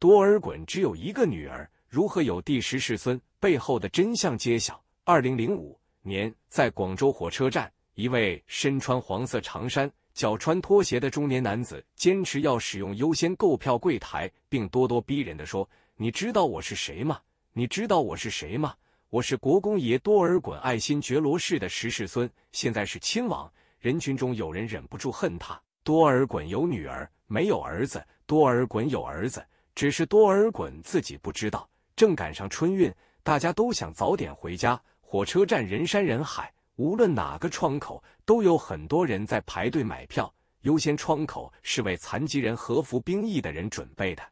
多尔衮只有一个女儿，如何有第十世孙？背后的真相揭晓。二零零五年，在广州火车站，一位身穿黄色长衫、脚穿拖鞋的中年男子，坚持要使用优先购票柜台，并咄咄逼人的说：“你知道我是谁吗？你知道我是谁吗？我是国公爷多尔衮爱新觉罗氏的十世孙，现在是亲王。”人群中有人忍不住恨他。多尔衮有女儿，没有儿子；多尔衮有儿子。只是多尔衮自己不知道，正赶上春运，大家都想早点回家。火车站人山人海，无论哪个窗口都有很多人在排队买票。优先窗口是为残疾人和服兵役的人准备的。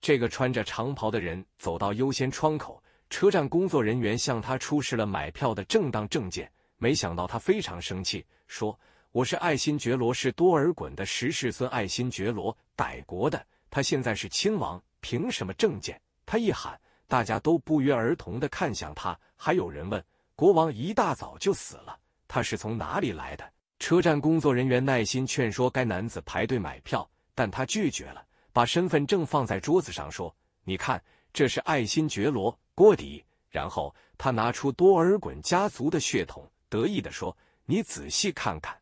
这个穿着长袍的人走到优先窗口，车站工作人员向他出示了买票的正当证件，没想到他非常生气，说：“我是爱新觉罗，是多尔衮的十世孙，爱新觉罗歹国的。”他现在是亲王，凭什么证件？他一喊，大家都不约而同的看向他，还有人问：国王一大早就死了，他是从哪里来的？车站工作人员耐心劝说该男子排队买票，但他拒绝了，把身份证放在桌子上说：“你看，这是爱新觉罗·郭迪。”然后他拿出多尔衮家族的血统，得意的说：“你仔细看看，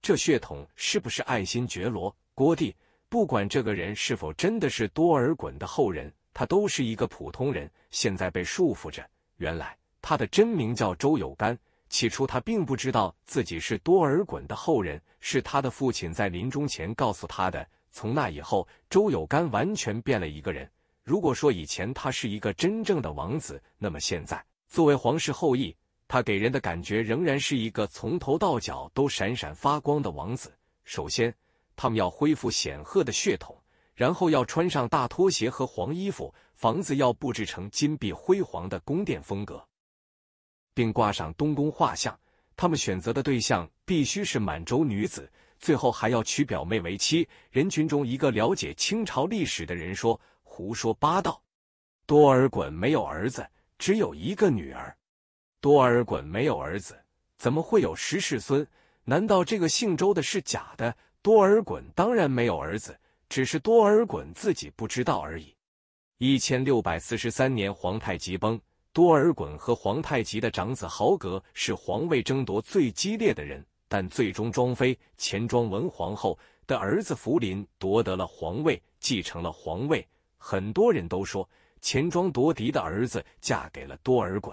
这血统是不是爱新觉罗·郭帝？”不管这个人是否真的是多尔衮的后人，他都是一个普通人，现在被束缚着。原来他的真名叫周有干，起初他并不知道自己是多尔衮的后人，是他的父亲在临终前告诉他的。从那以后，周有干完全变了一个人。如果说以前他是一个真正的王子，那么现在作为皇室后裔，他给人的感觉仍然是一个从头到脚都闪闪发光的王子。首先。他们要恢复显赫的血统，然后要穿上大拖鞋和黄衣服，房子要布置成金碧辉煌的宫殿风格，并挂上东宫画像。他们选择的对象必须是满洲女子，最后还要娶表妹为妻。人群中一个了解清朝历史的人说：“胡说八道！多尔衮没有儿子，只有一个女儿。多尔衮没有儿子，怎么会有十世孙？难道这个姓周的是假的？”多尔衮当然没有儿子，只是多尔衮自己不知道而已。一千六百四十三年，皇太极崩，多尔衮和皇太极的长子豪格是皇位争夺最激烈的人，但最终庄妃钱庄文皇后的儿子福临夺得了皇位，继承了皇位。很多人都说钱庄夺嫡的儿子嫁给了多尔衮，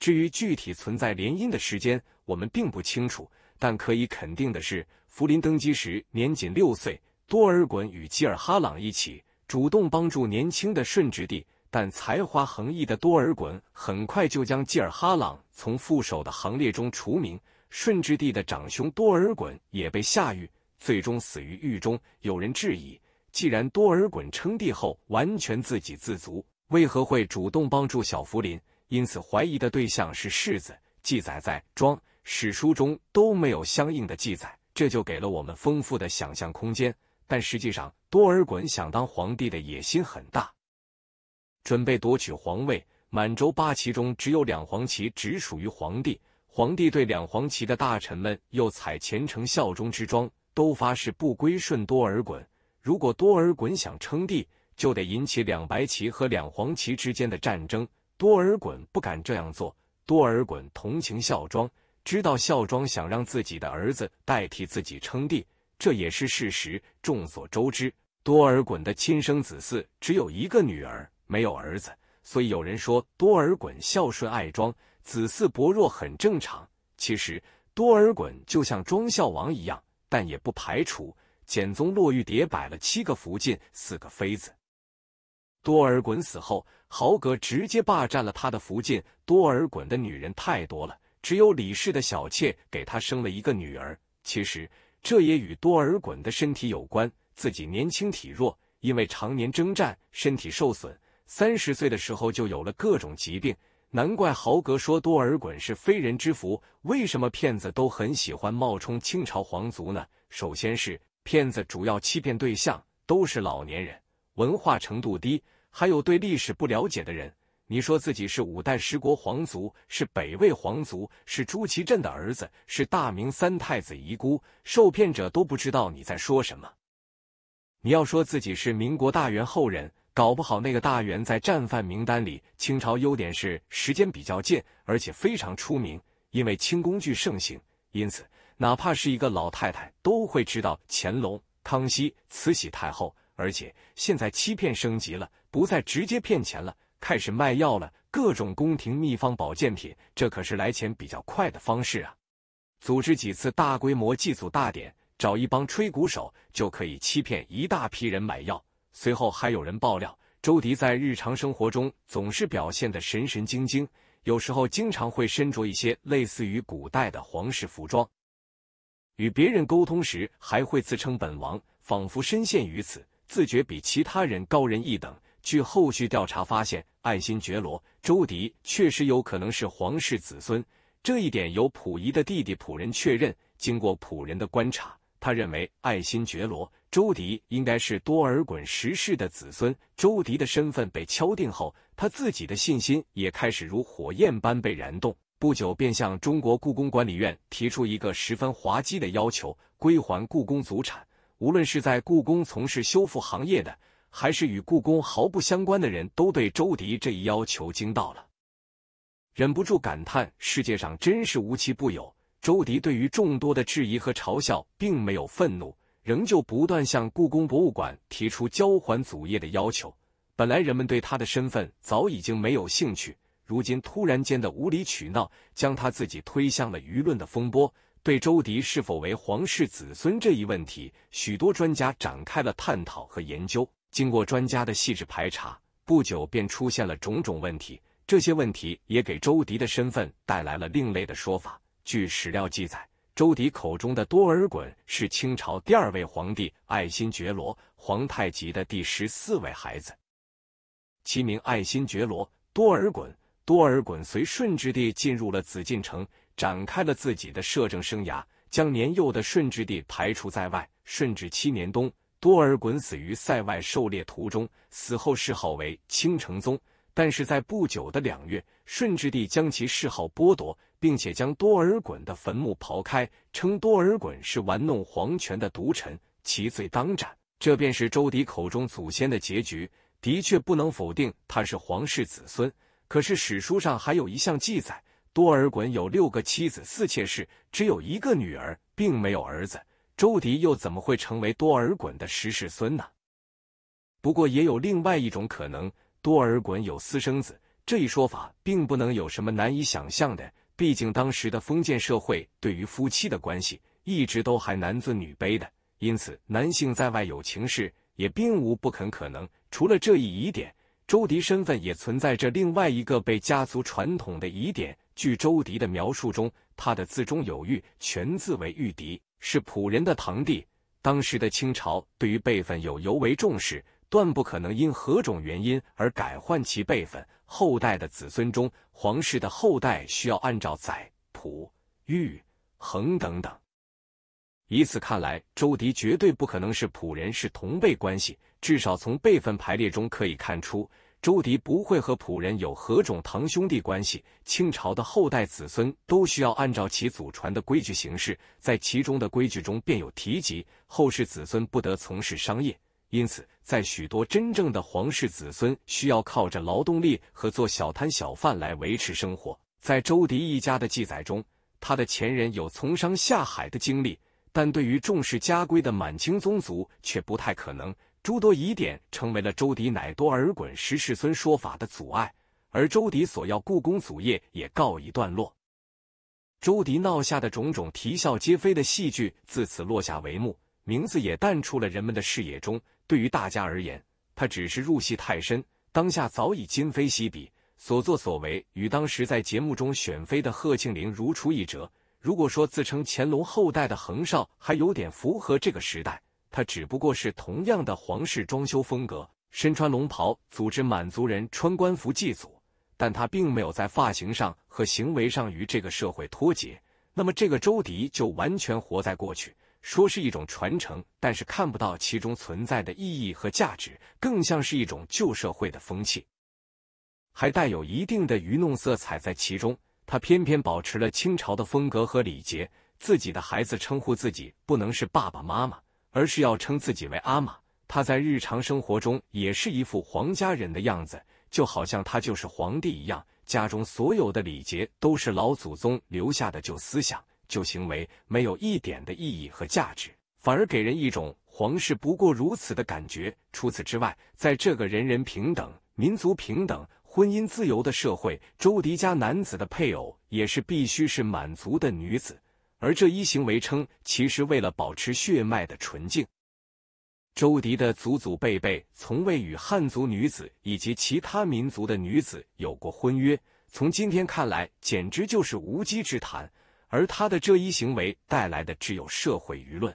至于具体存在联姻的时间，我们并不清楚。但可以肯定的是，福林登基时年仅六岁，多尔衮与基尔哈朗一起主动帮助年轻的顺治帝。但才华横溢的多尔衮很快就将基尔哈朗从副手的行列中除名，顺治帝的长兄多尔衮也被下狱，最终死于狱中。有人质疑，既然多尔衮称帝后完全自给自足，为何会主动帮助小福临？因此，怀疑的对象是世子。记载在庄。史书中都没有相应的记载，这就给了我们丰富的想象空间。但实际上，多尔衮想当皇帝的野心很大，准备夺取皇位。满洲八旗中只有两黄旗只属于皇帝，皇帝对两黄旗的大臣们又采虔诚效忠之装，都发誓不归顺多尔衮。如果多尔衮想称帝，就得引起两白旗和两黄旗之间的战争。多尔衮不敢这样做。多尔衮同情孝庄。知道孝庄想让自己的儿子代替自己称帝，这也是事实，众所周知。多尔衮的亲生子嗣只有一个女儿，没有儿子，所以有人说多尔衮孝顺爱庄，子嗣薄弱很正常。其实多尔衮就像庄孝王一样，但也不排除简宗落玉蝶摆了七个福晋，四个妃子。多尔衮死后，豪格直接霸占了他的福晋。多尔衮的女人太多了。只有李氏的小妾给他生了一个女儿。其实这也与多尔衮的身体有关，自己年轻体弱，因为常年征战，身体受损，三十岁的时候就有了各种疾病。难怪豪格说多尔衮是非人之福。为什么骗子都很喜欢冒充清朝皇族呢？首先是骗子主要欺骗对象都是老年人，文化程度低，还有对历史不了解的人。你说自己是五代十国皇族，是北魏皇族，是朱祁镇的儿子，是大明三太子遗孤，受骗者都不知道你在说什么。你要说自己是民国大元后人，搞不好那个大元在战犯名单里。清朝优点是时间比较近，而且非常出名，因为清宫剧盛行，因此哪怕是一个老太太都会知道乾隆、康熙、慈禧太后。而且现在欺骗升级了，不再直接骗钱了。开始卖药了，各种宫廷秘方保健品，这可是来钱比较快的方式啊！组织几次大规模祭祖大典，找一帮吹鼓手，就可以欺骗一大批人买药。随后还有人爆料，周迪在日常生活中总是表现的神神经经，有时候经常会身着一些类似于古代的皇室服装，与别人沟通时还会自称本王，仿佛深陷于此，自觉比其他人高人一等。据后续调查发现，爱新觉罗·周迪确实有可能是皇室子孙，这一点由溥仪的弟弟溥仁确认。经过溥仁的观察，他认为爱新觉罗·周迪应该是多尔衮十世的子孙。周迪的身份被敲定后，他自己的信心也开始如火焰般被燃动，不久便向中国故宫管理院提出一个十分滑稽的要求：归还故宫祖产。无论是在故宫从事修复行业的。还是与故宫毫不相关的人都对周迪这一要求惊到了，忍不住感叹：世界上真是无奇不有。周迪对于众多的质疑和嘲笑并没有愤怒，仍旧不断向故宫博物馆提出交还祖业的要求。本来人们对他的身份早已经没有兴趣，如今突然间的无理取闹，将他自己推向了舆论的风波。对周迪是否为皇室子孙这一问题，许多专家展开了探讨和研究。经过专家的细致排查，不久便出现了种种问题。这些问题也给周迪的身份带来了另类的说法。据史料记载，周迪口中的多尔衮是清朝第二位皇帝爱新觉罗皇太极的第十四位孩子，其名爱新觉罗多尔衮。多尔衮随顺治帝进入了紫禁城，展开了自己的摄政生涯，将年幼的顺治帝排除在外。顺治七年冬。多尔衮死于塞外狩猎途中，死后谥号为清成宗。但是在不久的两月，顺治帝将其谥号剥夺，并且将多尔衮的坟墓刨开，称多尔衮是玩弄皇权的毒臣，其罪当斩。这便是周迪口中祖先的结局。的确不能否定他是皇室子孙，可是史书上还有一项记载：多尔衮有六个妻子、四妾室，只有一个女儿，并没有儿子。周迪又怎么会成为多尔衮的十世孙呢？不过也有另外一种可能，多尔衮有私生子这一说法，并不能有什么难以想象的。毕竟当时的封建社会对于夫妻的关系一直都还男尊女卑的，因此男性在外有情事也并无不肯可能。除了这一疑点，周迪身份也存在着另外一个被家族传统的疑点。据周迪的描述中，他的字中有玉，全字为玉迪。是仆人的堂弟。当时的清朝对于辈分有尤为重视，断不可能因何种原因而改换其辈分。后代的子孙中，皇室的后代需要按照载、溥、玉、恒等等。以此看来，周迪绝对不可能是仆人，是同辈关系，至少从辈分排列中可以看出。周迪不会和仆人有何种堂兄弟关系。清朝的后代子孙都需要按照其祖传的规矩行事，在其中的规矩中便有提及后世子孙不得从事商业。因此，在许多真正的皇室子孙需要靠着劳动力和做小摊小贩来维持生活。在周迪一家的记载中，他的前人有从商下海的经历，但对于重视家规的满清宗族却不太可能。诸多疑点成为了周迪乃多尔衮十世孙说法的阻碍，而周迪索要故宫祖业也告一段落。周迪闹下的种种啼笑皆非的戏剧自此落下帷幕，名字也淡出了人们的视野中。对于大家而言，他只是入戏太深，当下早已今非昔比，所作所为与当时在节目中选妃的贺庆龄如出一辙。如果说自称乾隆后代的恒少还有点符合这个时代。他只不过是同样的皇室装修风格，身穿龙袍，组织满族人穿官服祭祖。但他并没有在发型上和行为上与这个社会脱节。那么这个周迪就完全活在过去，说是一种传承，但是看不到其中存在的意义和价值，更像是一种旧社会的风气，还带有一定的愚弄色彩在其中。他偏偏保持了清朝的风格和礼节，自己的孩子称呼自己不能是爸爸妈妈。而是要称自己为阿玛，他在日常生活中也是一副皇家人的样子，就好像他就是皇帝一样。家中所有的礼节都是老祖宗留下的旧思想、旧行为，没有一点的意义和价值，反而给人一种皇室不过如此的感觉。除此之外，在这个人人平等、民族平等、婚姻自由的社会，周迪家男子的配偶也是必须是满族的女子。而这一行为称，其实为了保持血脉的纯净。周迪的祖祖辈辈从未与汉族女子以及其他民族的女子有过婚约，从今天看来，简直就是无稽之谈。而他的这一行为带来的，只有社会舆论。